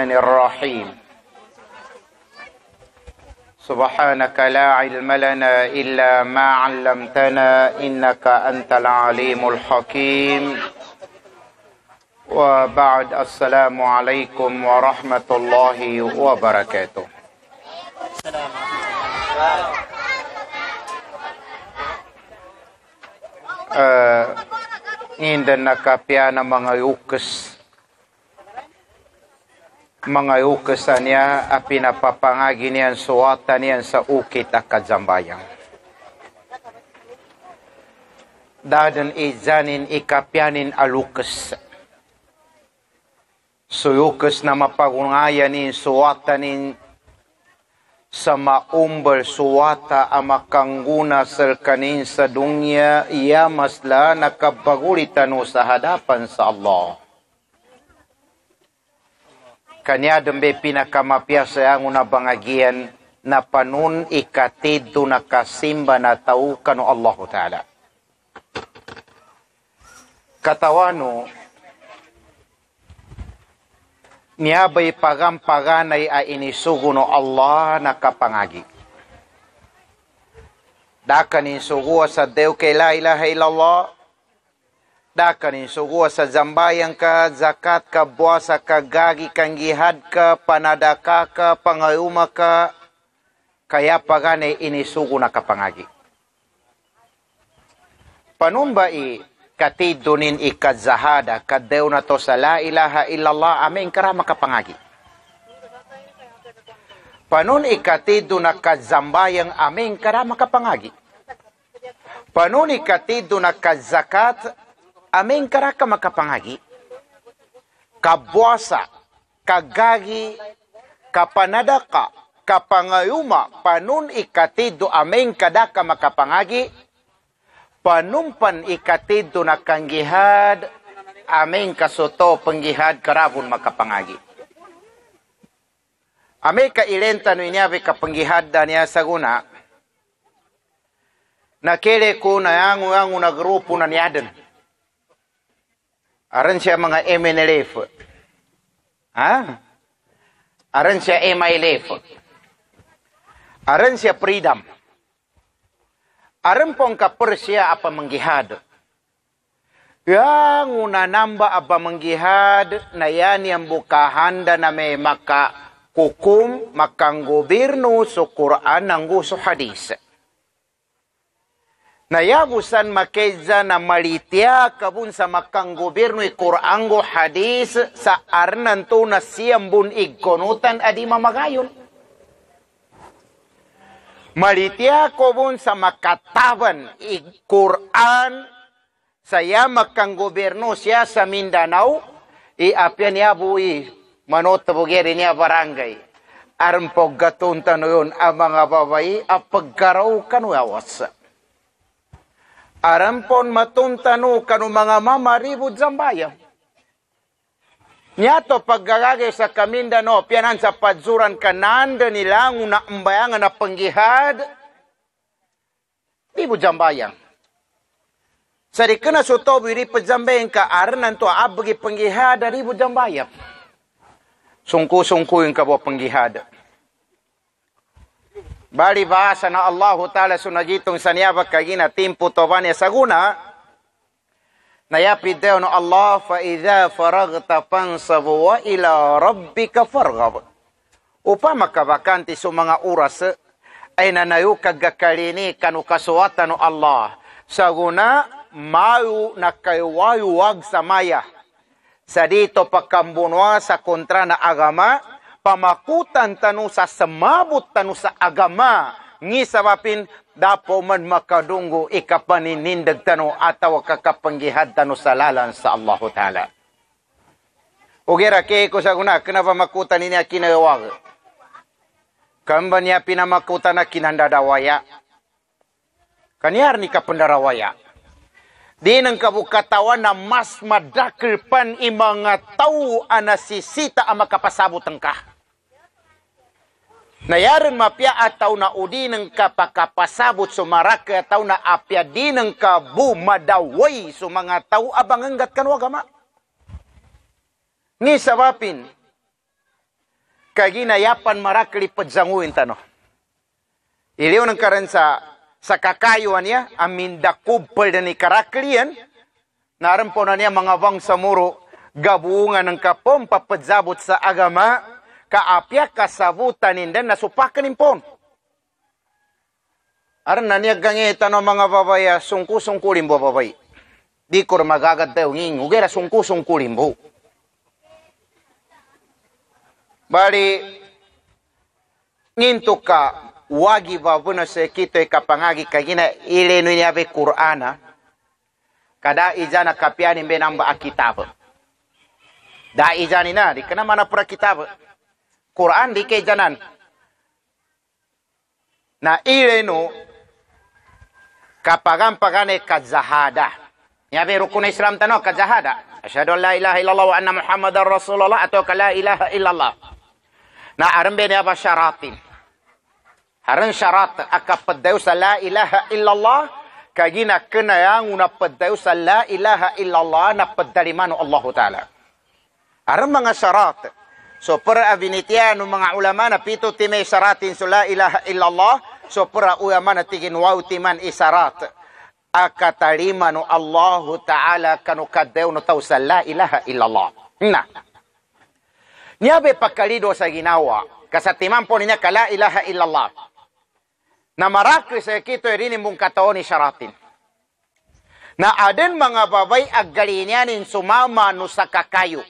الرحيم سبحانك لا علم لنا إلا ما علمتنا إنك أنت العليم الحكيم وبعد السلام عليكم ورحمة الله وبركاته Uh, hindi nakapya ng mga mga ukasa niya a ah, pinapapangagi niyan suwata niyan sa ukit at kadzambayang. Dadan izanin ikapyanin alukas. Suyukas na mapagungayan ni suwata nin sa maumbal suwata amakangguna serkanin sa dunya iya masla nakabagulitan sa hadapan sa Allah kaniya dambe pinakamapiasa ang una bangagian na panun ikatid do nakasimba na tau kanu Allah Ta'ala. Katawano, niyabay pagampaganay a inisugo no Allah na kapangagi. Dakan insugo sa Deo kay la ilaha illallah dakanin sugo sa zambayang ka zakat ka buasa ka gagi kang gihad ka panadaka ka pangayuma ka kaya pagane sugu na kapangagi panumbai katidunin ikadzahada kadew na to sa la ilaha illallah amin karama kapangagi panun ikatidu na kadzambayang amin karama kapangagi panun ikatidu na kadzakat ameng karaka makapangagi, kabuasa, kagagi, kapanadaka, kapangayuma, panun ikatido ameng kadaka makapangagi, panumpan ikatido na kanggihad, ameng kasuto penggihad karabon makapangagi. Amay ka ilenta no inyabi ka penggihad da niya saguna, na kele ko na yangu yangu na grupo na niyadan. Aran siya mga MNLF. Ha? Aran siya MILF. Aran siya freedom. Aran pong kapur siya apa manggihad. Yang unanamba apa manggihad na yan yang handa na may maka kukum, makang gobyerno, so Quran, nanggo, so hadis. Nayabusan makeza na malitia kabun sa makang gobyerno ikuranggo hadis sa arnan to na siyambun igkonutan adi mamagayon. Malitia kabun sa makataban ikuran saya makang gobyerno siya sa Mindanao i niya bui manota bugeri niya barangay. Arampog gatuntan yun ang mga babae apagkaraw arampon matuntanu kanu mga mama ribu zambayam. Nyato paggarage sa kaminda no, pianan sa padzuran kananda nilang una umbayangan na panggihad, ribut zambayam. Sarikana sutobu ribut zambayang ka aranan to abgi panggihad ribu zambayam. Sungku-sungku yung kabo panggihad. Bali baasa na Allahu Taala sunajitong sa niyaba kagina timpu tovani saguna nayapid daw no Allah fa idza faragta fansabu wa ila rabbika farghab. Upama kabakante sa mga oras ay nanayo kagakalini kanukasuwatan no Allah saguna mayu nakaywayuwag wag samaya. Sa dito pagkambunwa sa kontra na agama, pamakutan tanu sa semabut tanu sa agama ngi sabapin dapo man makadunggo ikapaninindag tanu atau kakapanggihad tanu sa lalan sa Allah Taala. Ugera ke ko sa guna kena pamakutan ini akinawag. Kambanya pinamakutan akinandadawaya. Kaniar ni kapendarawaya. Di nang kabukatawan na mas madakir pan imanga tau ana ama kapasabot tengkah. Nayaran mapia ataw na udi ng so sumarak ataw na apia di ng kabu madaway so mga tao abang hanggat kanwa gama. Ni sabapin, kaginayapan marakli padsanguin tano. Iliw ng karan sa, sa kakayuan niya, amindakub pala ni karaklian, naran po na niya mga wang muro, gabungan ng kapom papadsabot sa agama, ka apia ka na supak nasupakanin pon. Arna niya gangita no mga babaya sungku-sungkurin bo babay. Di kor magagat daw ngin ugera sungku-sungkurin bo. Bali nginto ka wagi babuno se kito kapangagi kagina ile nu yabe Qur'ana kada ijana kapiani be namba akitaba da ijani na dikana mana pura kitab? Quran di kejanan. Na ile kapagan pagane kazahada. Ya be rukun Islam tano kazahada. Asyhadu la ilaha illallah wa anna Muhammadar Rasulullah atau kala ilaha illallah. Na arambe ne apa syaratin. Harun syarat Aka pedayu la ilaha illallah kagi nak kena yang una pedayu la ilaha illallah na pedari ya mano taala. Arambe ngasyarat. syarat So para abinitya ng mga ulama na pito timay saratin so la ilaha illallah. So para ulama na tigin waw timan isarat. Akatarima no Allahu Ta'ala kanukadew no taw sa la ilaha illallah. Na. Niyabe pagkalido sa ginawa. Kasatiman po niya ka la ilaha illallah. Na marakli sa kito irinin mong kataon ni saratin. Na aden mga babay aggalinya sumama no sa kakayo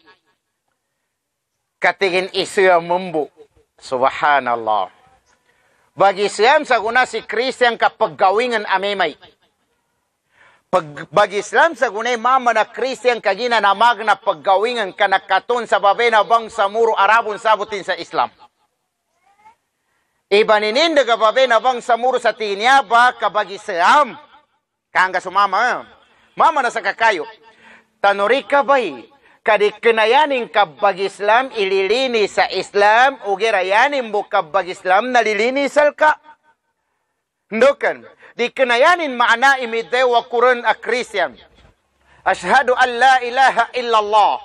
katingin isya membu. Subhanallah. Bagi Islam sa saguna si Kristian ka gawingan amemay. Pag, bagi Islam saguna mama na Kristian Christian kagina na magna paggawingan kanakaton sa babena bang sa muro Arabon sabutin sa Islam. Iba nininda ka babena bang sa muro sa tinya ba ka kabag Islam. Kanga sumama. Eh. Mama na sa kakayo. Tanurika ba'y kadikinayanin kabbag Islam ililini sa Islam ugirayanin bu kabbag Islam nalilini salka. Ndokan, dikinayanin maana imide wa Quran a Christian. Ashhadu an la ilaha illallah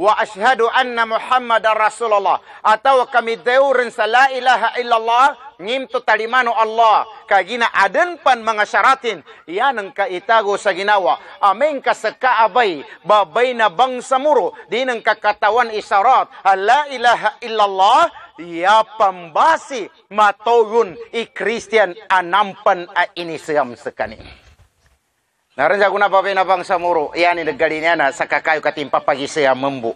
wa ashhadu anna Muhammad rasulullah atau kami deurin sa la ilaha illallah nyimtu talimanu Allah kagina aden pan mangasyaratin yanang ka itago sa ginawa amen ka sa kaabay babay na bang samuro dinang kakatawan isyarat la ilaha illallah ya pambasi matoyun i Christian anampan a inisiam sekani. Naranja kuna babe na bang samuro, yani naggaliniana sa kakayo katimpa pagisayam mambu.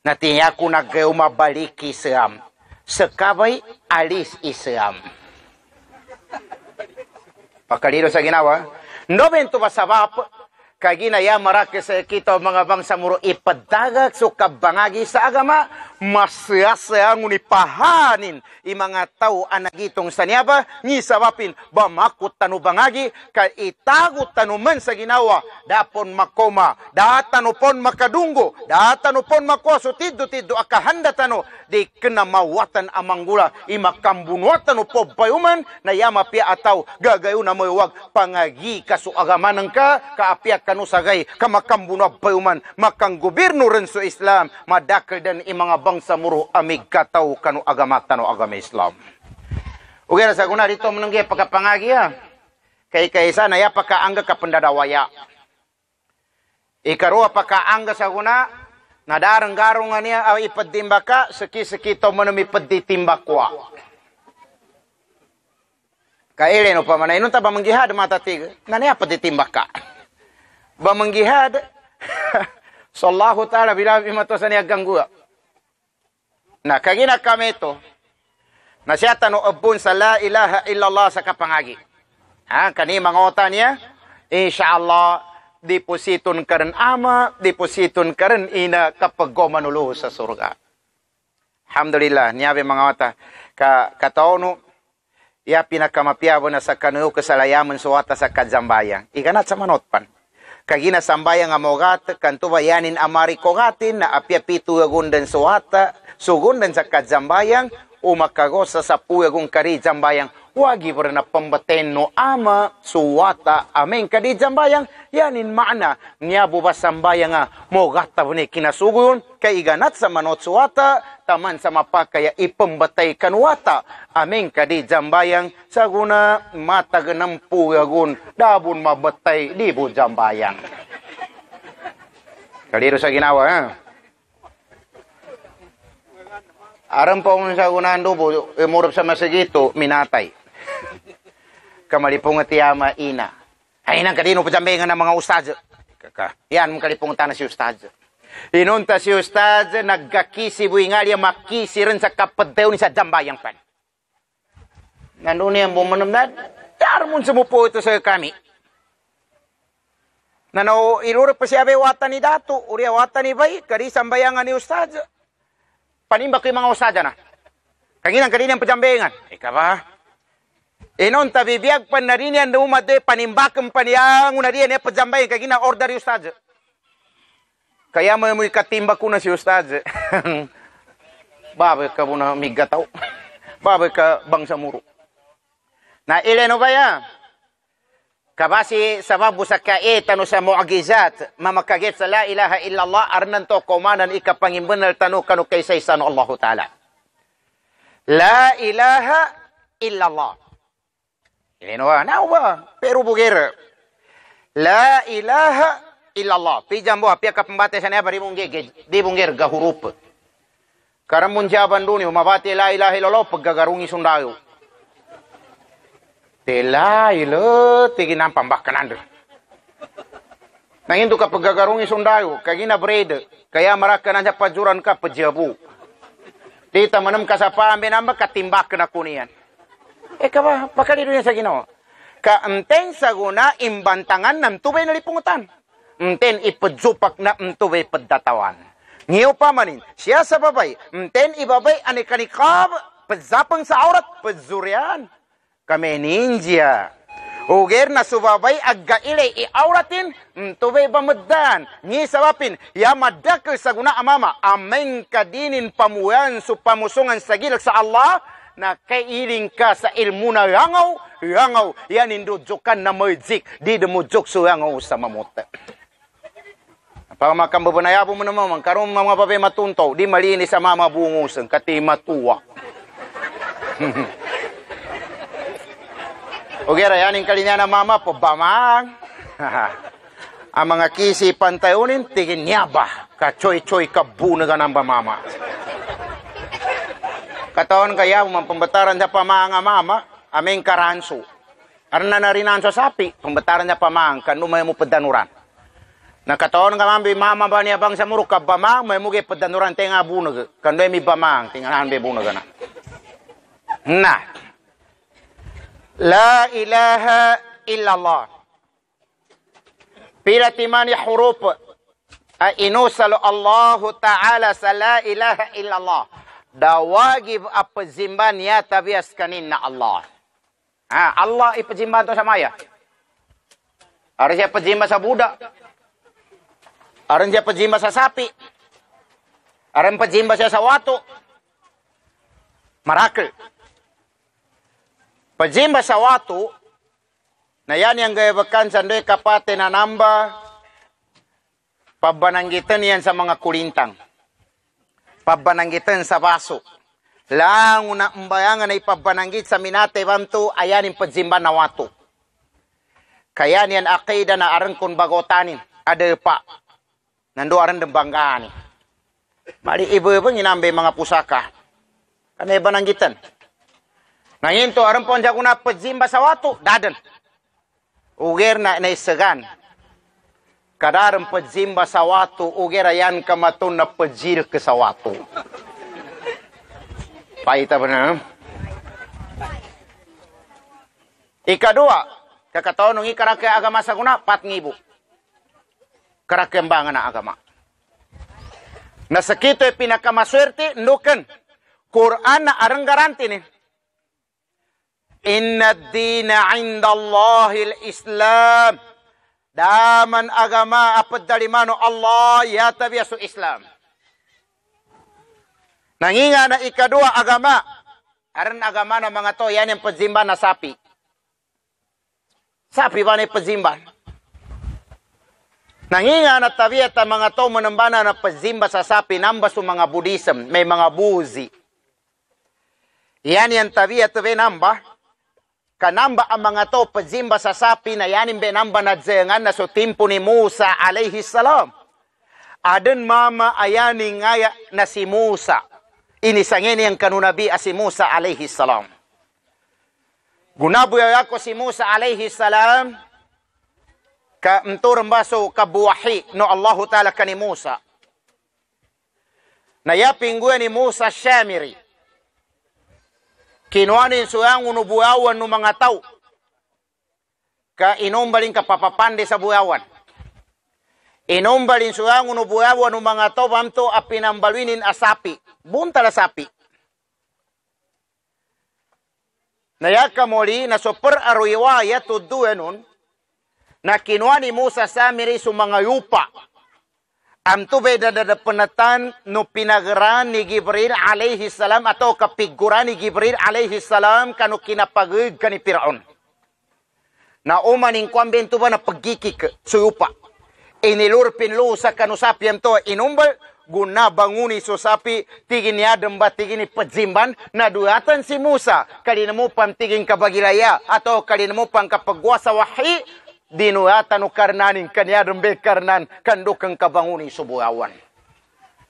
Natinya kuna kayo mabalik isayam. Sekabay alis isayam. Pakaliro sa ginawa. Nomen to basabap, kagina ya marakis kita mga bangsa samuro ipadagag so kabangagi sa agama, masasayangon ni pahanin imanga tao anagitong sanyaba ni sawapin bamakot tanu bangagi ka itagot tanu man sa ginawa dapon makoma datano pon makadunggo datano pon makoso tiddo tiddo akahanda tano di mawatan amanggula imakambunuatan upo bayuman na yama pia ataw gagayo na moywag pangagi kaso agamanan ka kaapiak kanu sagay kamakambunuat bayuman makang gobyerno ren so Islam madakil dan imanga bangsa muruh ami gatau kanu agama tanu agama Islam. Ugera saguna rito menungge paka pangagia. Ya. Kai kai sana ya paka angga ka pendada waya. Ikaro paka angga saguna nadarang garungania ya, au ipadimbaka seki-seki to menemi pedi timbakwa. Kaire no pamana inu taba menggihad mata tiga. Nani apa ditimbaka? Ba menggihad. Sallahu ta'ala bila bimatosani aganggu. Ya na kagina kameto na siya tanu abun sa la ilaha illallah sa kapangagi. Ha, kani mangota niya, insyaallah depositon karen ama, depositon karen ina kapag gomanuluho sa surga. Alhamdulillah, niyabe mangota ka kataono ya pinakamapiabo na sa kanuyo kasalayaman suwata sa kadzambayan. Iganat sa manotpan. Kagina sambayang amogat, kantuba yanin amari kogatin na apiapitu agundan suwata, dan sa jambayang, umakagosa sa puyagung kari jambayang, wagi pa na pambaten no ama, suwata, amen. Kadi jambayang, yanin mana niya bubasambayang nga, mogata ni kinasugon, kay iganat sa manot suwata, taman sa mapakaya ipambatay kanwata. Amen. Kadi jambayang, saguna matag ng puyagun, dabon mabatay, libo jambayang. Kaliro sa ginawa, Aram pong sa unang dubo, umurup eh, sa masigito, minatay. Kamalipong ti ama ina. Ay ah, nang kadino pa jambengan ng mga ustadyo. Yan, mong kalipong tanas si ustadyo. Inunta si ustadyo, nagkakisi buingali, makisi rin sa kapadew ni sa dambayang pan. Nandun niya bumanamdad, darmon sumupo ito sa kami. Nanau, irurup pa siya watan ni dato, uriya watan ni bay, kari sambayangan ni ustadyo panimba ko yung mga usada na. Kanginang kaninang pajambengan. Ika ba? Inon tabibiyag pan narinian na umade eh, panimbakam paniyang unarian e eh, pajambengan kagina order yung usada. Kaya mo mo ikatimba ko na si usada. Babay ka muna migataw. Babay ka bangsa muro. Na ileno ba yan? kabasi busa sakae tanu sa mu'agizat mamakaget sa la ilaha illallah arnan to komanan ikapangimbanal tanu kanu kaysay sanu Allah Ta'ala. La ilaha illallah. Ilinawa, nawa, pero bugera. La ilaha illallah. Pijambo, apia kapambate sa neba ribungge, dibungger gahurup. Karamunjaban duni, mabati la ilaha illallah paggagarungi sundayu Tela ilo tigi nampam bakananda. Nangin itu ka pagagarungi sundayo, kagina brede, kaya marakan aja pajuran ka pejabu. Tita manam kasaparambe namba katimbak na kunian. Eh kaba, bakal dunia sa ginoo. Ka enten saguna imbantangan nam tubay na lipungutan. Enten ipadzupak na mtubay pedatawan. Ngiyo pamanin, manin, siya sa babay, enten ibabay anikanikav, padzapang sa aurat, pezurian. kame ninja. Uger na suwabay agga ile i auratin mtuwe bamadan ni sawapin ya madak sa guna amama amen kadinin pamuyan su pamusungan sa gilak sa Allah na kailing ka sa ilmu na rangaw rangaw yan indudukan na merzik di demujuk su rangaw sa mamuta para makam bubunaya po muna mamang karong mga papay matuntaw di malini sa mama bungusan katima tuwa Ugera yan yung kalinya na mama po, bamang. Ang mga kisipan tayo nin, tigin niya ba? Kachoy-choy kabunagan ang mama. Kataon kaya, mampambataran sa pamanga mama, aming karansu, Arna na rin sa sapi, pambataran sa pamang, kanumay mo padanuran. Nakataon ka mambi, mama ba niya bang sa muro, bamang may mugi padanuran, tinga ka. Kanumay mi bamang, tinga nahan be na. Na, La ilaha illallah. Bila timani huruf ainusal Allah ta'ala sa la ilaha illallah. Da wajib apa zimban ya tabiaskaninna Allah. Ha, Allah ipa zimban tu sama ya. Ada siapa zimban sa budak. Ada siapa zimban sa sapi. Ada siapa zimban sa watu. Marakil. Pajimba sa watu na yang gaya sa ndoy kapate na namba pabananggitan yan sa mga kulintang. Pabananggitan sa baso. Lang una mbayangan ay pabananggit sa minate bantu ayanin pajimba na watu. Kaya niyan akida na arangkon kun bagotanin. Ada pa. Nando arang dembanggaan. Mari ibu-ibu nginambe mga pusaka. Kami bananggitan. Nah, Ngayon to aram pon jaguna pajimba sawatu dadan. Uger na naisagan. Kadaram pajimba sawatu uger ayan kamatun na pajil ke sawatu. dua, benar. Ikadua, kakatonong ikarake agama sa guna, pat ngibu. Karakembangan na agama. Nasakito ay maswerti nukan. Quran na arang garanti nih. Inna dina indallahil islam. Daman agama apa dari mana Allah ya tabiasu islam. Nanginga na ikadua agama. karena agama na mga to yan yung pazimba na sapi. Sapi ba na pazimba? Nanginga na tabiat ang mga to manambana na pazimba sa sapi namba su mga Buddhism. May mga buzi. Yan yang tabiat ve namba. Kanamba ang mga to, pazimba sa sapi na yanin benamba na dzengan na so timpo ni Musa alayhi salam. Adan mama ayani ngaya na si Musa. Inisangeni ang kanunabi a si Musa alayhi salam. Gunabu yako si Musa alayhi salam. Ka mturang baso kabuwahi no Allahu ta'ala ka ni Musa. Nayapinguwe ni Musa Shamiri kinuanin so yang unubuyawan ng mga tao. Ka inombalin ka papapande sa buyawan. Inombalin so yang unubuyawan ng mga tao pamto a pinambalwinin asapi. Buntal sapi. Nayaka muli na super arwiwaya to duenon nun na kinuani Musa sa miri sa mga yupa Amtu beda dada penatan nu pinagaran ni Gibril alaihi salam atau kapiguran ni Gibril alaihi salam kanu pagi kani Firaun. Na uma ning kwamben tu bana pagikik suyupa. Inilurpin lu sa sapi amto inumbal guna banguni susapi tigini ademba tigini pejimban na duatan si Musa kali nemu pam tigin kabagiraya atau kali nemu pang kapaguasa wahai no karnanin kanyadang be karnan kandukan kabanguni subuawan.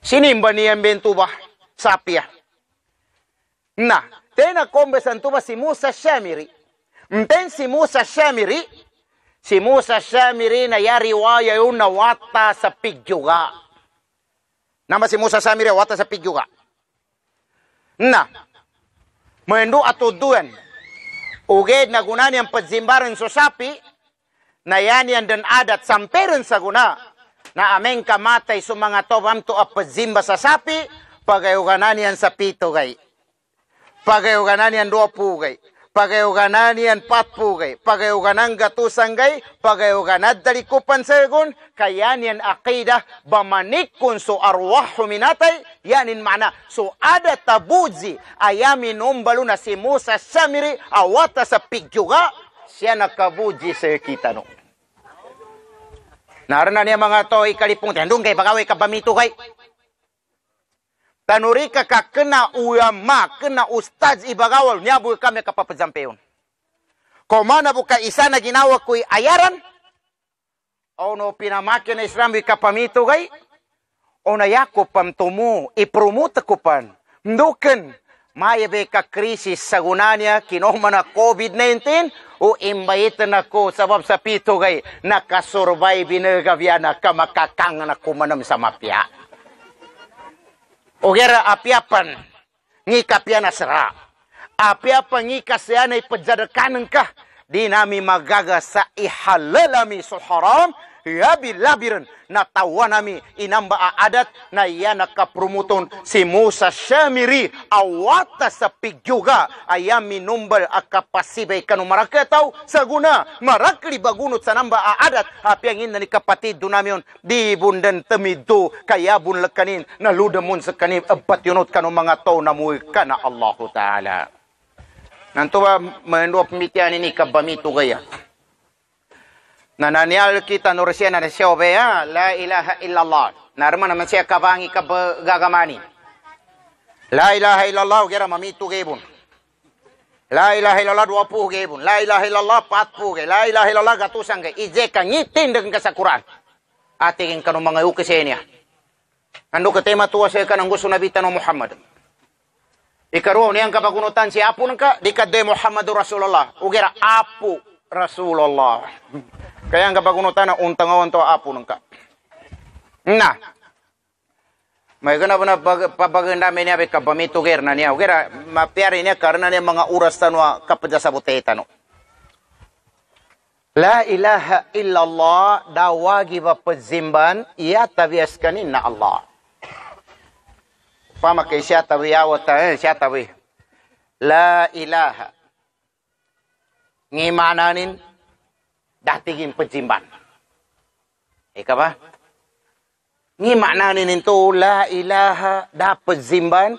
Sinimba niya bento ba? Sapia. Na, tena kombesan santuba si Musa Shamiri. Mten si Musa Shamiri, si Musa Shamiri na ya riwaya yun na wata sa pigyuga. Nama si Musa Shamiri wata sa pigyuga. Na, mendo atuduan, uged na gunani ang padzimbaran so sapi, na Nayanian dan adat samperin sa guna na ameng kamatay sa mga tobam to apazimba sa sapi pagayuganan yan sa pito gay. Pagayuganan yan duapu gay. Pagayuganan yan patpu gay. Pagayuganan gatusan gay. Pagayuganan dalikupan sa gun. Kayan yan akidah bamanik kun so arwah huminatay. Yanin maana. So ada tabuzi ayamin umbalo na si Musa Samiri awata sa pigyuga siya nakabuji sa kita no. Narana niya mga to ikalipong tendong kay bagaway kabamito kay. Tanuri ka ka kena uyama, kena ustaz ibagawal, niya buhay kami kapapajampeon. Kung mana buka isa na ginawa ko'y ayaran, o no pinamaki na Islam ka kapamito kay, o na yako pamtumo, ipromote ko pan, mdukan, mayabe ka krisis sa gunanya kinoma na COVID-19 o imbayit na ko sabab sa pito kay nakasurvive binagavya na kamakakang na kumanam sa mapya. O gera apiapan ni kapya na sara. Apiapan ni kasya na ipadjadakanan ka. Di nami magaga sa ihalalami sa haram yabi labiran na tawa inamba aadat na iya nakaprumoton si Musa Shamiri awata sa pigyuga ayam minumbal akapasibay kanumaraketaw sa guna marakli bagunot sa namba aadat apiangin na ni kapatid dunamion di bundan tamido kaya bunlakanin na ludamon sa kanim abatyunot kanu mga tao na muwi ka na Allahu Ta'ala. Nanto ba manuap mitianin ni kabamito gaya? na nanial kita nurusia na nasia obeya ah, la ilaha illallah na rama namasia kabangi ka gagamani la ilaha illallah gera mami tu gebun la ilaha illallah dua puh gebun la ilaha illallah pat puh ge la ilaha illallah gatu sangge ije ka ngitin deng ka sakuran ate ing kanu mangayu ke senia ah. andu ke tema tua se kan anggo sunabi tanu muhammad ikaruo ni angka bagunotan si apun ka dikade muhammadur rasulullah ugera apu Rasulullah. Kaya nga pagunutan na untang awan to apu nung ka. Na. May gana na pabaganda may niya ka bamito gair na niya. Gira, mapiyari niya karna niya mga uras tanwa kapadya sa buteta no. La ilaha illallah dawagi wa pazimban ya tabias kanin na Allah. Fama kay siya tabi awata eh, siya tabi. La ilaha ngimananin datingin pejimban. Ika eh, ba? Ngimananin itu la ilaha da pejimban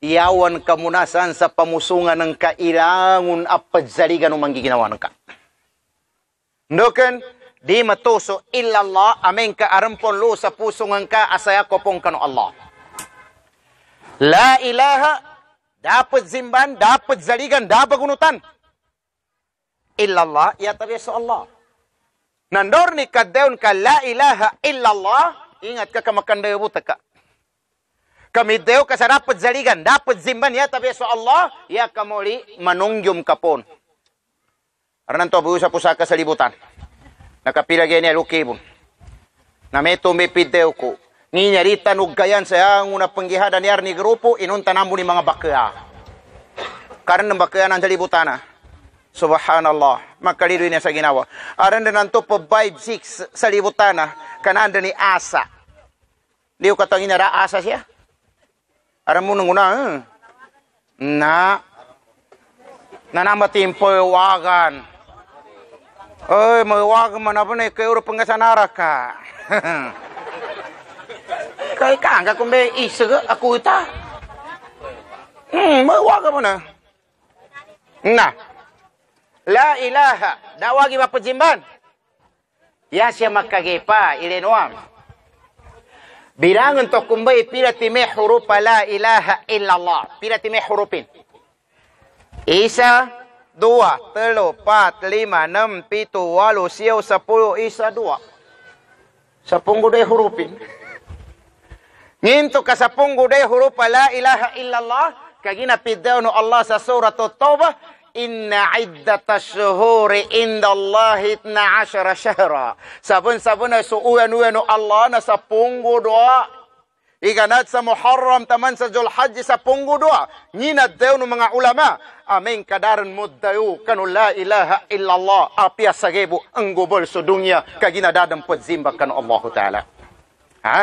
yawan kamunasan sa pamusungan ng kailangun apa jaligan umang giginawa ng ka. Nukin, di matoso illallah amin ka lo sa pusungan ka asaya kopong kano Allah. La ilaha dapat zimban, dapat zaligan, dapat gunutan illallah ya tawassul Allah. Nandor ni kadeun ka la ilaha illallah ingat ka kamakan de butaka. Kami deu ka sarap jadi dapat zimban ya tawassul Allah ya kamori manungjum kapon. Arnan to buusa pusaka selibutan. Nakapira luki pun. Nameto me pideuku. Ni nyarita nuggayan sayang una penggihadan yar ni grupu inun tanambu ni mga bakya. Karena bakya nang selibutana. Subhanallah. Makadiru ini sa ginawa. Aran na nanto po 5-6 sa libutana, kananda ni asa. Liyo katong inara asa siya. Aran mo nung una, na, eh? nanamatin po wagan. Ay, eh, may wagan mana na na eh, kayo pangasanara ka. Kay kanga kung may isa ako ita. Hmm, may wagan mana? Nah. La ilaha. Dakwah lagi berapa jimban? Ya siya maka gipa ilin wam. Bilang untuk kumbay pira timih hurufa la ilaha illallah. Pira timih hurufin. Isa dua, telu, pat, lima, enam, pitu, walu, siu, sepuluh, isa dua. Sepunggu deh hurufin. Ngintu ka sepunggu deh hurufa la ilaha illallah. Kagina pidaunu Allah sa suratu tawbah. Inna iddata shuhuri inda Allahi itna ashara shahra. Sabun-sabun su uwen-uwen Allah na sa punggu doa. Iganat sa Muharram taman sa Julhaj sa punggu doa. Ninadaw ng mga ulama. Aming kadaran muddayo kanu la ilaha illallah. Apya sagebu ang gubol sa dunya. Kaginadadampod zimba kanu Allah Ta'ala. Ha?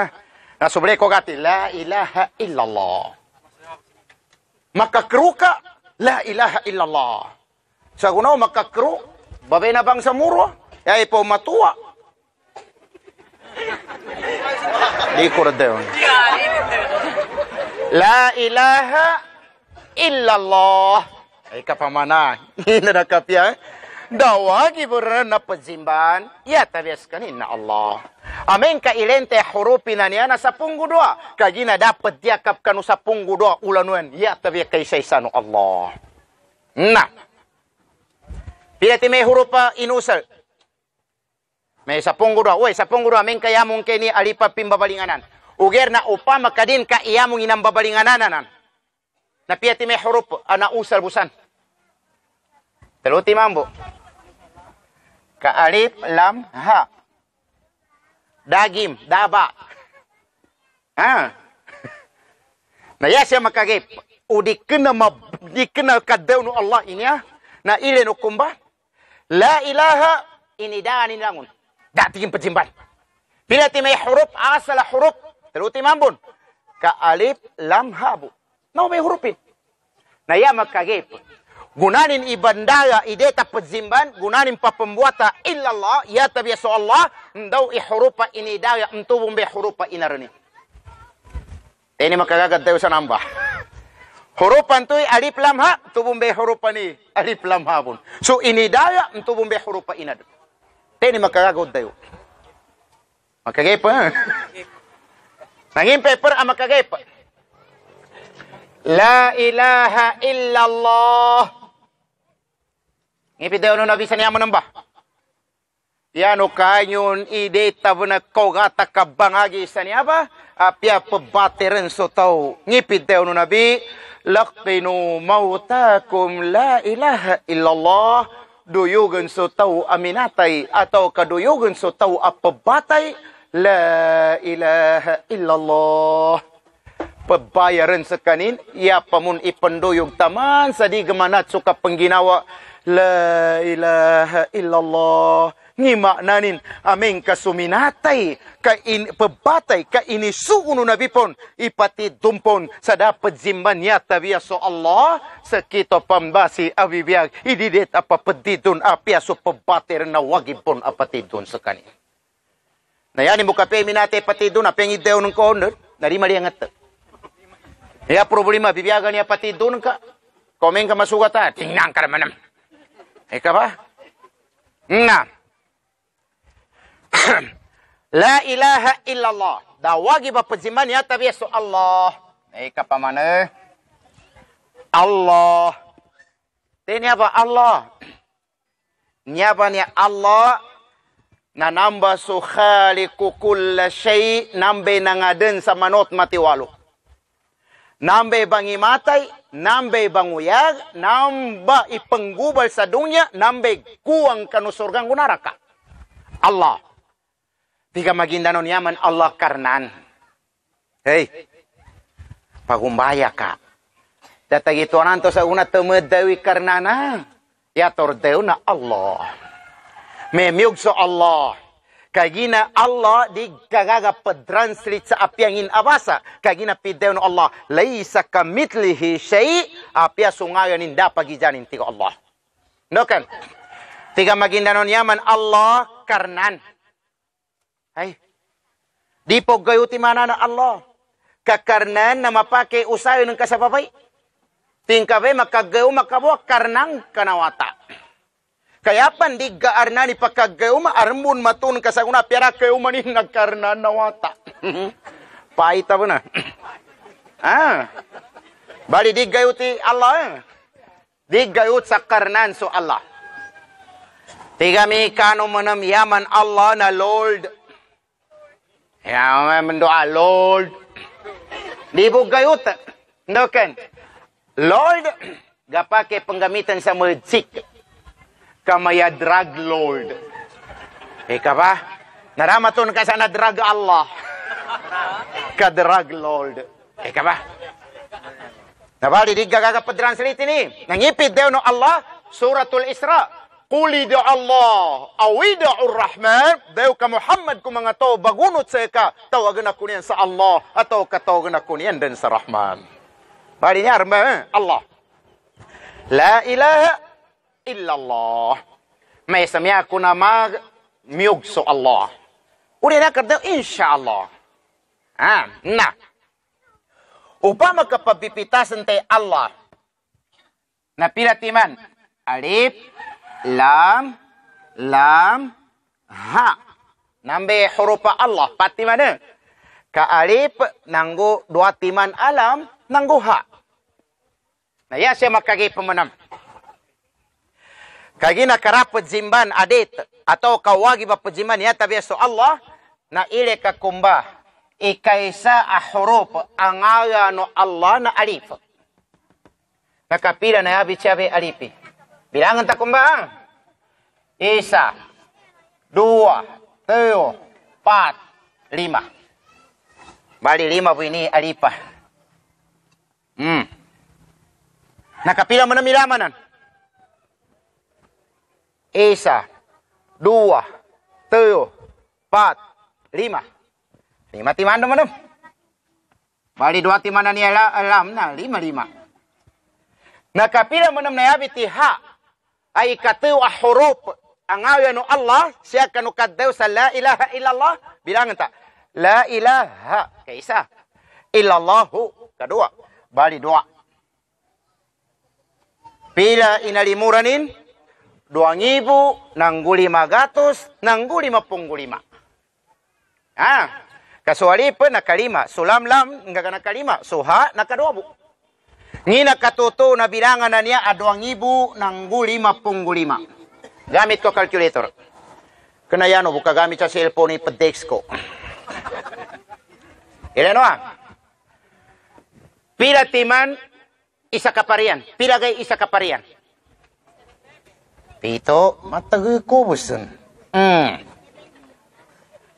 Nasubre ko gati la ilaha illallah. Makakruka. Makakruka. La ilaha illallah. Sa so, kuno makakro, babay na bang sa muro? E ay po matuwa. Di ko dayon. La ilaha illallah. Ay kapamana. Hindi nakapya. Eh. da wajib urana pezimban ya tabiaskan inna Allah amin ka ilente hurufi na ni ana sapunggu doa kajina dapat dia kap kanu sapunggu doa ulanuan ya tabia kaisaisanu Allah Nah. pirati me hurufa inusal me sapunggu dua. oi sapunggu dua. amin ka ya mungkin ni alipa pimba balinganan ugerna upama kadin ka ya munginam nan babalinganan nan na pirati me huruf ana usal busan Terutama mbok. Ka alif, lam, ha. Dagim, daba. Ha. Na ya saya makagib. udikna ma, mab, kadau Allah ini ya. Na ile nu kumba. La ilaha ini dan ini langun. Dak tikin pejimban. Bila timai huruf asal huruf teruti mambun. Ka alif, lam, ha bu. Nau me hurufin. Na ya makagib gunanin ibandaya ide tapazimban gunanin papembuata illallah ya tabiaso Allah ndau i hurupa ini daya entubum be hurupa inarani ini makagagat dayo sa nambah hurupan tuy alif lam ha tubum be hurupa ni alif lam ha bun so ini daya entubum be hurupa inad ini makagagat dayo makagepa eh? nangin paper amakagepa ah, La ilaha illallah ngipideo no nabisania menembah yano kanyun ide tabna kogata kabangagi sani apa apia pebateren so tau ngipideo no nabi laqtinu mautakum la ilaha illallah duyugan so tau aminatay atau kaduyugan so tau apabatay la ilaha illallah pebayaran sekanin ia pamun ipenduyog taman sadi gemanat suka pengginawa La ilaha illallah. Ngimaknanin aming kasuminatay ka in, pabatay ka inisuuno na bipon ipati dumpon sa dapat zimban niya tabiya so Allah sa kito pambasi abibiyag ididit apapadidon apya so pabater na wagipon apatidon sa kanin. Nayani mo kape minate patidon apeng ideo ng koner narimari ang atat. Ya problema bibiyagan niya patidon ka. Komen ka masugata tingnan ka naman Eh kabar? Enam. La ilaha illallah. Dah wagi bapa ziman ya tapi esok Allah. Eh kapa mana? Allah. Ini apa Allah? Ini apa ni Allah? Na namba su khaliku kulla syai nambe nangaden sama not mati walu. Nambe bangi imatay, nambe bang uyag, namba ipanggubal sa dunia, nambe kuang kanusurgang gunaraka. Allah. Tiga magindanon yaman Allah karnan. hei, Pagumbaya ka. Datag ito nanto sa una tumadawi karnana. Ya, tordeu na Allah. Memiyog so Allah kagina Allah di gagaga pedranslica apiangin abasa kagina pideun Allah laisa kamitlihi syai apia sungayo ninda pagijanin tiga Allah no kan tiga maginda non yaman Allah karnan hai di pogayuti na Allah kakarnan nama pake usayo nang kasapapai tingkabe makagayo makabuak karnang kanawata Kayapan di gaarna ni pakagayuma armun matun kasaguna piara kayuma ni nakarna nawata. Pai tabuna. ah. Bali di gayuti Allah. Eh. Di gayut sakarnan so Allah. Tiga mi kanu menem ya Allah na Lord. Ya eh, mendoa Lord. Di bu gayut. Eh. Ndoken. Lord gapake penggamitan sa mejik. kama ya drug lord. Eh ka ba? Naramaton ka sa na drug Allah. Ka drug lord. Eh ka ba? Nabali di gagaga pedran seliti ni. Nangipit deo no Allah. Suratul Isra. Kuli da Allah. Awi da Ur-Rahman. Deo ka Muhammad ku mga tau bagunut sa ka. Tawagin aku niyan sa Allah. Atau ka tawagin aku niyan din sa Rahman. Bali niya eh? Allah. La ilaha illallah मैं समया kuna mag म्युग सो अल्लाह और ये ना कर ah, nah upama kapabipitasan tay Allah na piratiman alif lam lam ha nambe hurufa Allah pati mana eh? ka alif nanggo dua timan alam nanggo ha na ya saya makagi pemenang Kagina karapu zimban adit atau kau wagi bapu ya tapi so Allah na ile kakumba ikaisa ahurup angala no Allah na alif. Na kapila na yabi cabe alif. Bilangan tak kumba Isa. Dua. Tiga. Empat. Lima. Bali lima pun ini alipah. Hmm. Na kapila mana milamanan? esa dua, tujuh, empat, lima. Lima timan teman-teman. Bali dua timan ni alam na lima lima. nah kapila manam na yabi tiha ay katu ahuruf ang ya Allah siakanu kanu kaddew sa la ilaha illallah la ilaha kaisa illallahu kedua bali dua bila inalimuranin 2,000 ng lima gatos ng lima pong lima. Ah, kalima. Sulam lam, nga ka kalima. Suha, nakaduabo. Ngi nakatuto na bilangan na niya 2,000 ng lima lima. Gamit ko calculator. Kanayano, bukagamit sa cellphone yung padex ko. Ilan ah? Pila timan, isa kaparian. Pila kay isa kaparian itu ba? Seven,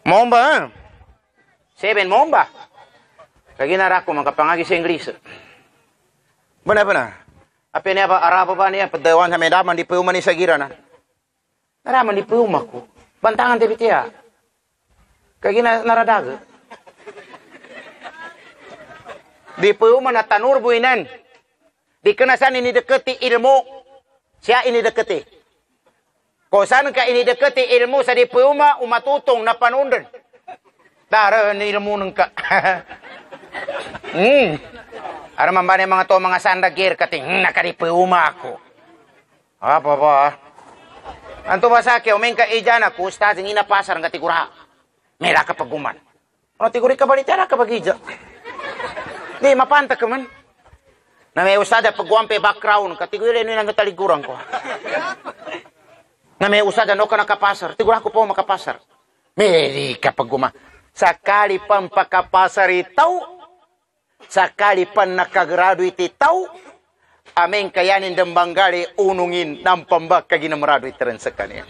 mau ba? Lagi momba, kagina magkapangagi sa Inglis. benar-benar. Apa niya ba, arabo ba niya, padawan sa di puma ni Sagira na. Naraman di puma ko. Bantangan tabi kagina Kagi na Di puma na tanur buinan. Di kenasan ini deketi ilmu. Siya ini deketi. Kosan ka ini dekati ilmu sa di puma umat tutung na panundan. Tara ni ilmu nengka. hmm. Ara mambane mga to mga gear kati hmm, nakadipu uma ako. Apa ba? Anto ba sa ke umen ka ijan ako ustaz ngina pasar ngati kura. Mera ka paguman. Ano tiguri ka bali tara ka bagija. Di mapanta ka man. Na may usada pagwampe background katiguri ni nang taliguran ko. na may usada no ka nakapasar. Siguro ako po makapasar. May kapag guma. Sakali pang pakapasar itaw, sakali pang nakagraduate itaw, amen kayanin ng bangali unungin ng pambak kaginamraduate rin sa kanya.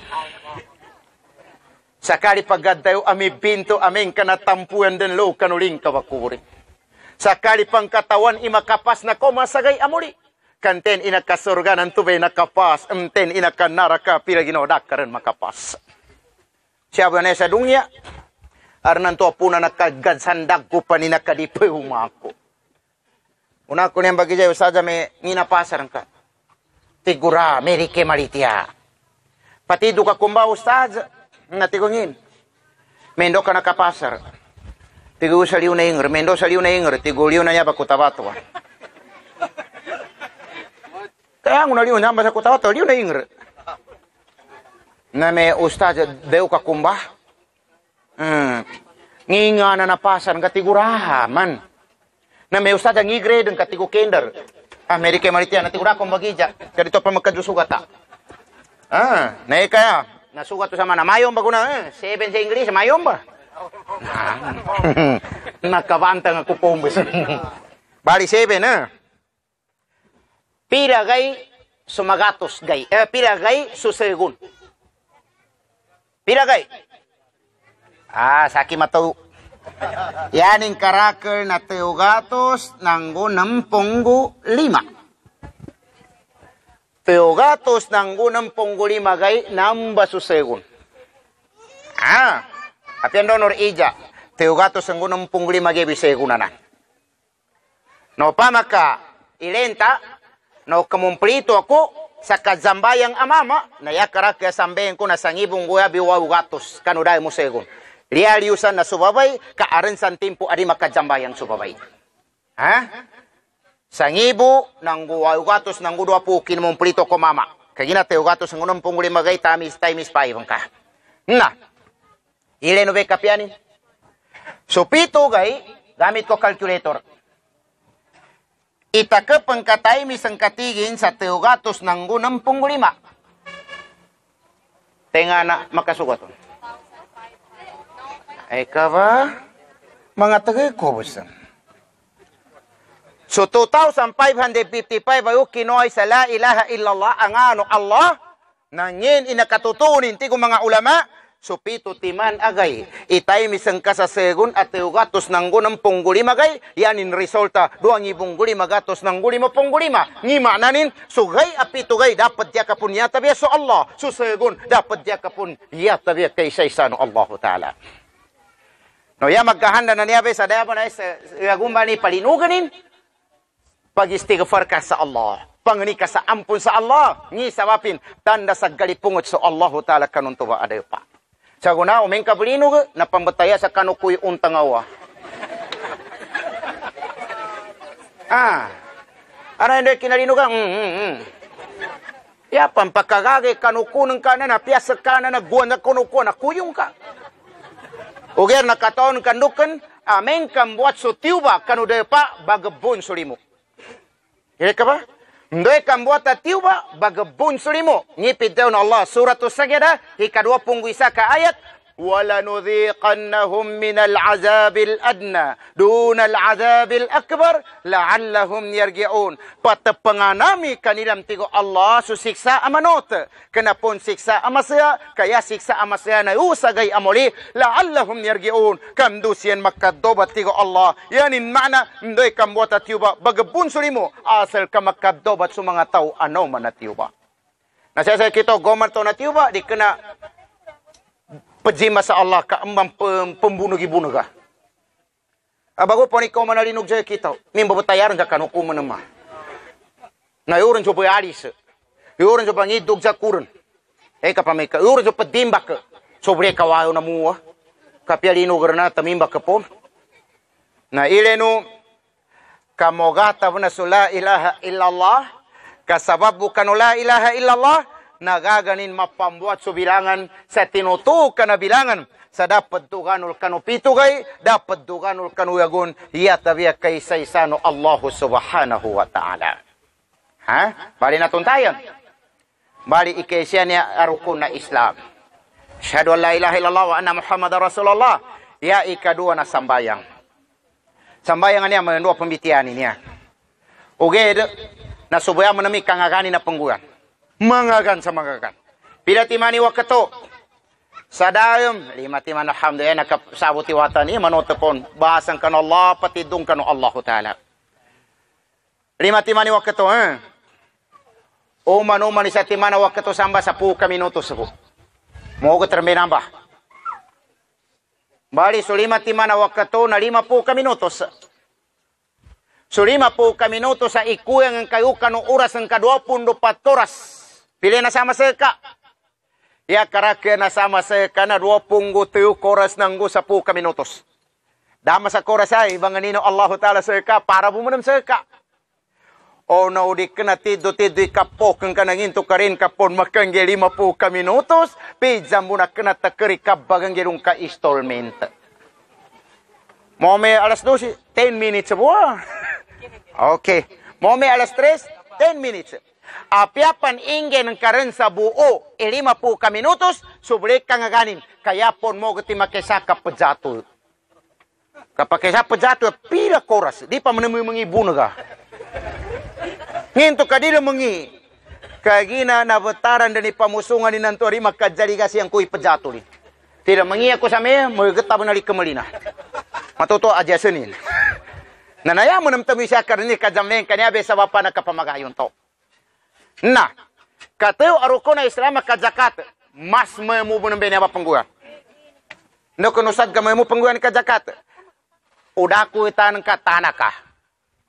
Sakali pagad ami binto amen kanatampuan din lo kanuling kawakuri. Sakali pang katawan imakapas na ko masagay amuli. kanten ina ka surga nan tube kapas, ka enten ina ka naraka pilagino dakaran makapas siapa na sa dunya arnan to puna nakagad ko panina kadipay humako una ko bagi bagay usaja me mina pasaran ka tigura merike maritia pati duka kumba ustad natigungin mendo ka nakapasar tigu saliu na ingar mendo saliu na ingar tigu liu na niya yangu nalio nyamba za kutawata lio na ingre name ustaja deu ka kumbah hmm. ngingana na pasan katigurahaman name ustaja ngigre den katigu kender Amerika ah, maritia na tigura kumbagija jadi to pamakajo sugata ah nae kaya nasugat sama na mayom kuna eh seven mayom ba, mayomba nakabantang nah, ako pumbes bali seven eh piragay sumagatos gay. Eh, susegun. Piragay. Ah, saki matau. Yan ang karakter na teogatos ng gunang lima. Teogatos nanggo gunang lima gay namba susegun. Ah, apian donor ija. Teogatos nanggo gunang lima gay bisegunanan. No pamaka ilenta na ukamumplito ako sa kazambayang amama na sambeng ko na sangibungu yabi wau gatos kanurae musegon lialiusan na subabay kaarensan timpo ari makazambayang subabay ha sangibu nangu wau gatos nangu dua pukin mumplito ko mama kagina teu gatos ngunum punguli magay tamis tamis paibang ka na ile no bekapianin supito gay gamit ko calculator Itakap ang kataymi sang katigin sa teogatos ng gunang punggulima. Tenga na makasugaton. Eka ba? Mga tagay ko So 2,555 ay kinoy sa la ilaha illallah ang ano Allah nangin inakatutunin ti mga ulama supito timan agay. Itay misangka sa segun at eugatos ng gunang punggulima gay. Yanin resulta duang ibong gulima gatos ng gulima punggulima. Ngima nanin sugay apito gay dapat diya kapun yata so Allah. So segun dapat diya kapun yata biya kay saysa no Allah Ta'ala. No ya magkahanda na niya sa daya pa na sa ya, gumba ni palinuganin. Pagistighfar ka sa Allah. Pangani sa ampun sa Allah. Ngi sawapin tanda sa galipungot sa Allah Ta'ala kanuntuwa adayo pa. Saguna, umeng kablino na pamataya sa kanukuy untangawa. ah, ano hindi kinalino ka? Mm, mm, mm. Ya, pampakagage kanukunan ka na na, piyasa ka na na, guwan na kunukuan, nakuyong ka. Uger na kataon kandukan, amen kambuat so tiwa pa bagabon surimo. Kira ka ba? ndoeka mbwata tiuba baga bunslimu nyipi deun Allah suratu sajada hika 20 ka ayat ولنذيقنهم من العذاب الأدنى دون العذاب الأكبر لعلهم يرجعون Patut penganami kanilam tigo Allah susiksa amanot. Kenapun siksa amasya, kaya siksa amasya na usagay amoli, la'allahum yargi'un. Kam dusian makkadoba tigo Allah. Yanin makna, mdoy kam wata tiuba, bagabun sulimu, asal ka makkadoba sa mga tao, ano man na tiuba. Nasasay kito, gomar to na tiuba, di kena Pejim masa Allah ka emam pem, pembunuh ibunuh ka. Abago ah, poni ko mana linuk je kita. Mimba bertayar ka kan hukum nama. Na yurun jo bayari se. Yurun jo bangi dug ja kurun. E eh, ka pameka yurun jo pedim bak. So bre ka wa na muwa. Ka pia linuk rena tamim bak pom. Na ilenu kamogata bna sula ilaha illallah. Ka sabab bukan la ilaha illallah nagaganin mapambuat so bilangan sa tinutukan na bilangan sa dapat duganul kanu pito gay, dapat duganul kanu yagun yata biya kay sa Allah subhanahu wa ta'ala ha? bali natun tayo bali ikaysia niya arukun na Islam syahadu la ilaha illallah wa anna Muhammad Rasulullah ya ikadua na sambayang sambayang niya mayandua pembitian niya Oge, na subuya menemik kangagani na pengguan. mangagan sa mangagan. Pila timani mani wakato. Sadayom, lima ti man alhamdulillah nakasabu ti watan ni bahasan kanu Allah patidong kanu Allahu taala. Lima timani mani wakato eh. Oman oman isa ti mana wakato samba sa puka minuto sa po. Mogo terminamba. Bali sulima ti mana wakato na lima puka minuto sa Sulima puka minuto sa ikuyang ang kayukan no oras ang kadwapun dupat toras. Pili na sama seka. Ya karake na sama seka na dua punggu tiu koras nanggu sapu ka minutos. Dama sa koras ay, ibang nino Allah Ta'ala seka, para bumunam seka. O oh, naudik ka na tido tido ikapo kang kananginto ka rin kapon makangge lima po ka minutos, pizza mo na ka natakari ka bagang ka installment. Mome alas 12, 10 minutes po. okay. Mome alas 3, 10 minutes. apiapan ingen karen sabuo ilima eh, puka minutos sobre kangaganin kaya pon mo gati makesaka pejatul kapakesa pejatul pira koras di pa menemui mengi bunaga ngintu kadilo mengi kagina na betaran dari pamusungan ni nantori makajari gasi yang kui pejatuli tidak mengi aku same mo geta benali kemelina matoto aja senin nanaya menem temu sakar ni kajam neng kanya besa bapa na kapamagayon to Nah, katau arukona Islam ka zakat, mas memu bunbeni apa penggua. No kenusat ka memu pengguan ka zakat. Udah ku tan ka tanaka.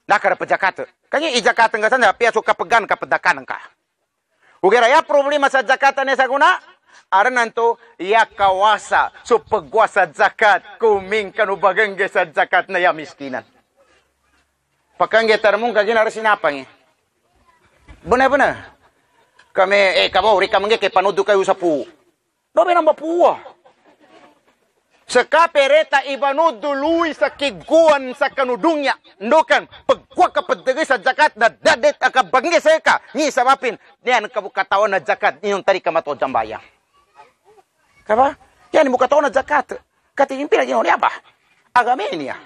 Nakar pejakat. Kanya i zakat enggak sana pia suka pegan ka pedakan ka. Ugera ya problema sa zakat guna. saguna arananto ya kawasa so pagwasa zakat kuminkan ubah bagenge sa zakat na ya miskinan. Pakangge tarmung kagin arasin apa nih? Ya? Benar-benar. Kami, eh, kamu rika mengge panudu kayu sapu. No be namba puah? Seka pereta ibanudu lui sakiguan sakanudunya. Ndokan, pegua ka pedegi sa jakat na dadet aka bangge seka. Ni sabapin, niyan kabukatawan na jakat. Niyong tari kamato jambaya. Kaba? Yan, mukataon na jakat. Katingin pila niyo ni apa? Agama ini ya.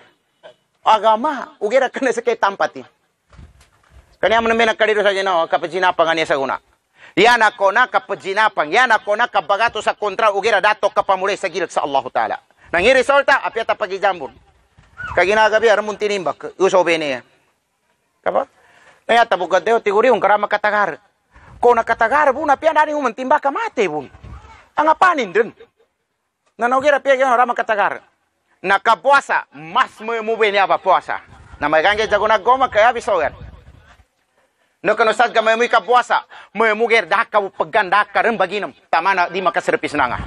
Agama, ugera kena na tampati. Kanyam namin nagkaliro sa Ginoo, kapaginapang nga niya sa guna. Yan ako na kapaginapang, yan ako na sa kontra ugira dato kapamure sa gilat sa Allah Ta'ala. Nang solta apiata pagi pagijambon. Kaginagabi, aramun tinimbak, usobe niya. Kapa? Naya tabugad dayo, tiguri yung karama katagar. Kona nakatagar, bun, piyan na yung mantimba mate, bun. Ang apanin din. Nanagira piyan yung rama katagar. Nakapuasa, mas mo yung apa niya pa puasa. Na may kangge jagunag goma, kaya bisogan no kano sadga may muika puasa may ger daka bu pegan daka ren baginam tamana di makaserpis nanga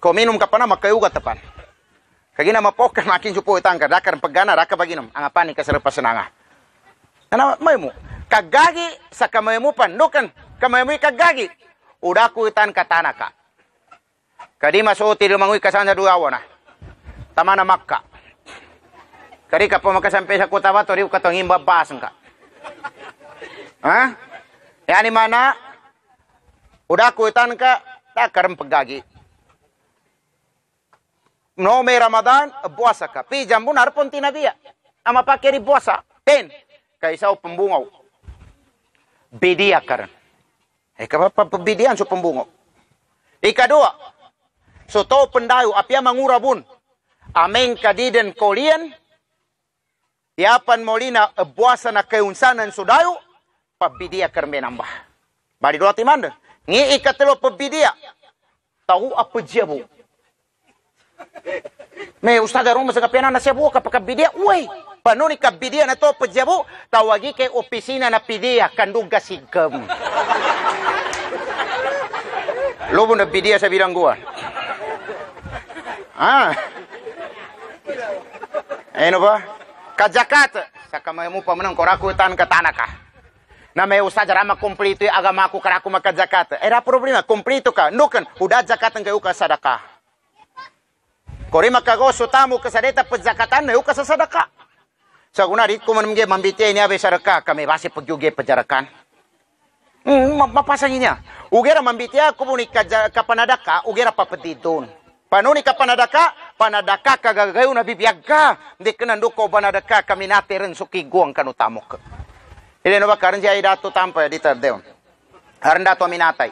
ko minum kapana makayuga tepan. kagina mapokan makin jupo itangka daka ren paggana daka baginam angapani kaserpas nanga ana memu. kagagi sa kamay mu pan no ka memui kagagi udaku itan katanaka kadi masoti lumangui kasanya dua wana tamana makka kadi kapo makasampai sa kota batori ukatong Hah? Ya dimana mana? Udah kuitan ke tak kerem pegagi. me Ramadan puasa ka. Pijam pun harpun tinabia. Ya? Ama pakeri puasa. Ten. Kaisau pembungau. Bidia Eh Ika apa pembidian so pembungo. Ika dua. So tau pendayu apia mangurabun. Amen kadiden kolian E Molina buasa na keunsanan nsudayo pabidia nambah. Bari dua deh. Ngi ikatelo pabidia. Tahu apa jebu. Me ustada rumah sekapena na sebu ka pakabidia. Uy, panuni kabidia na to pajebu. Tawagi ke opisina na pidia kanduga sigam. Lobo na saya sa gua. Ah. Ano e, ba? kajakat sakamemu pamenang koraku tan katanaka na me usaja rama completo agamaku karaku maka eh, jakat era problema completo ka nukan udah jakat ngai uka sadaka korima kago sotamu kasadeta pejakatan ne uka sadaka saguna rikku manamge mambite ini abe saraka kami basi pejuge pejarakan Hmm, mapasanya niya. Ah. Ugera mambitia kubuni kapanadaka, ugera papatidon. Panunika panadaka, panadaka kagagayo na bibiyaga. Hindi ka nanduko banadaka kami natirin sukiguang kanutamok. Ili no ba karin siya idato tampa di tardeon. Harin dato aminatay.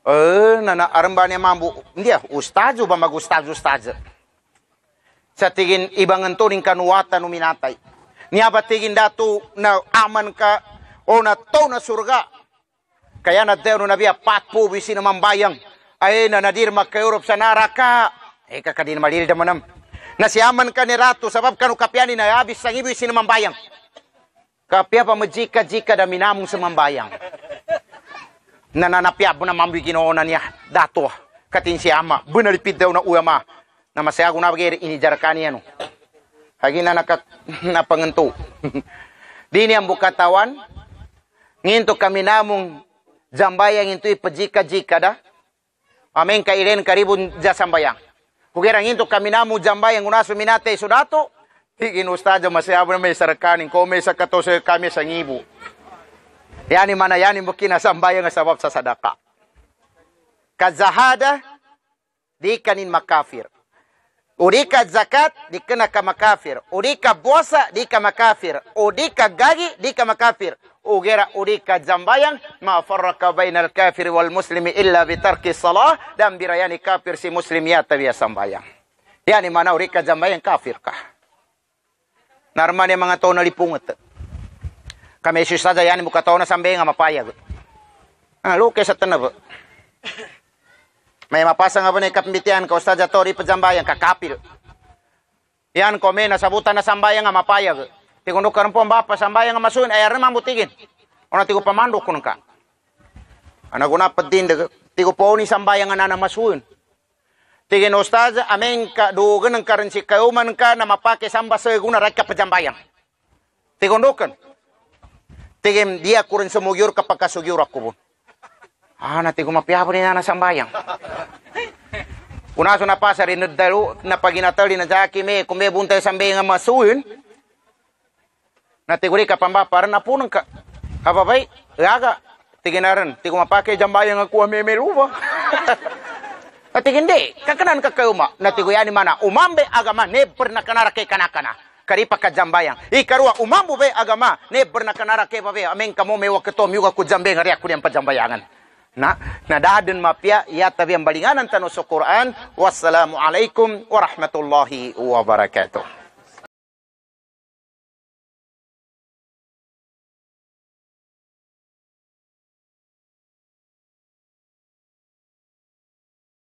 Eh, nana arambani mambu. Hindi ah, ustazo ba mag-ustazo ustazo? Sa tigin ibang antuning kanuwata numinatay. Niya ba tigin dato na aman ka o na to na surga? Kaya na deon na biya patpo na mambayang. Aina nadir maka sa naraka. ka. Eka kadin maliri damanam. Nasiaman ka ni Ratu sabab kanu kapiani na abis sang ibu isin mambayang. Kapia pa majika-jika da minamong sa mambayang. Nananapiab na mambiginoona niya dato. Katin si ama. Bunalipid daw na ma. Na masaya ko na bagay inijarakani ano. Hagi na nakat napanganto. Dini ang bukatawan. ngintu kami namong jambayang ito ipajika-jika wamenka iren karibu jasambayang kugera nginto kaminamu jambayang unasu minate sudato higin ustaja masayabu na may sarakanin Kome may sakatose kami sa ngibu yani mana yani mukina sambayang nga sabab sa sadaka kazahada di kanin makafir Urika zakat di kena ka makafir. Urika bosa di ka makafir. Urika gaji di ka makafir ugera urika zambayang ma farraka bainal kafir wal muslimi illa bitarki salah dan birayani kafir si muslim ya tabia sambayang yani mana urika zambayang kafir kah narmane mga tao na lipungat kami isu saja yani buka tao na sambayang mapaya ah luke sa tanab may mapasa nga ba na ikapmbitian ka ustadya tori ka kakapil yan kome sabutan na sambayang mapayag tigundo karampon bapa sambayang masuin ayarnya mamutigin ona tigo pamandok kun ka guna pedin de tigo poni sambayang anana masuin tigin ustaz amen ka dogan ang karensi kauman ka na mapake samba sa guna rakka pajambayang tigundukan tigim dia kurin sumugyur kapag kasugyur ako po. Ah, nati ko mapiyapo ni nana sambayang. yang, na pa sa rinadalo na paginatal na jaki me, kung may buntay sambayang masuin, natigurika pampaparan apunanka hababay gaga tiginaran tigumapake jambayang aku memeruwa natigindi kakanan kakayuma natiguyani mana umambe agama ne bernakanara ke kanakana karipa ka jambayang karua umambu be agama ne bernakanara ke babe amen kamu mewa ketom yuga ku jambe ngari aku yang Nah, na nadaden mapia ya tabi ang balinganan tanu Quran wassalamu alaikum warahmatullahi wabarakatuh